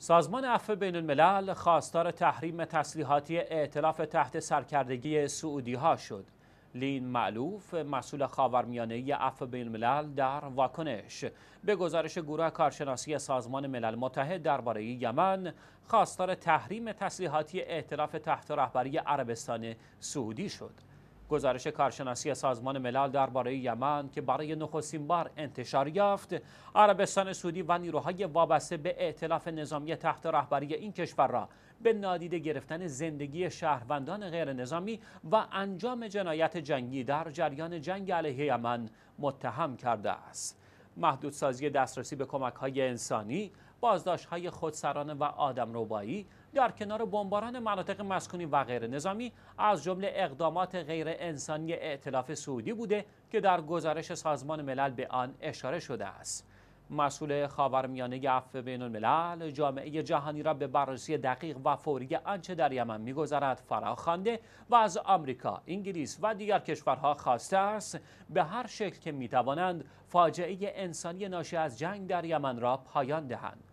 سازمان عفو بین الملل خواستار تحریم تسلیحاتی اعتلاف تحت سرکردگی سعودی ها شد. لین معلوف مسئول خاورمیانه عفو بین الملل در واکنش به گزارش گروه کارشناسی سازمان ملل متحد درباره یمن خواستار تحریم تسلیحاتی اعتلاف تحت رهبری عربستان سعودی شد. گزارش کارشناسی سازمان ملل درباره یمن که برای نخستین بار انتشار یافت عربستان سعودی و نیروهای وابسته به ائتلاف نظامی تحت رهبری این کشور را به نادیده گرفتن زندگی شهروندان غیر نظامی و انجام جنایت جنگی در جریان جنگ علیه یمن متهم کرده است محدودسازی دسترسی به کمک های انسانی بازداشت های خودسرانه و آدم روبایی در کنار بمباران مناطق مسکونی و غیر نظامی از جمله اقدامات غیر انسانی ائتلاف سعودی بوده که در گزارش سازمان ملل به آن اشاره شده است. مسئول خاورمیانه عفو بین الملل جامعه جهانی را به بررسی دقیق و فوری آنچه در یمن میگذرد فرا و از آمریکا، انگلیس و دیگر کشورها خواسته است به هر شکل که میتوانند فاجعه انسانی ناشی از جنگ در یمن را پایان دهند.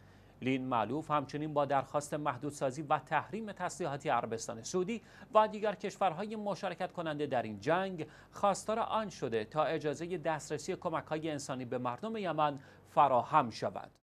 لین معلوف همچنین با درخواست محدودسازی و تحریم تسلیحاتی عربستان سعودی و دیگر کشورهای مشارکت کننده در این جنگ خواستار آن شده تا اجازه دسترسی کمکهای انسانی به مردم یمن فراهم شود.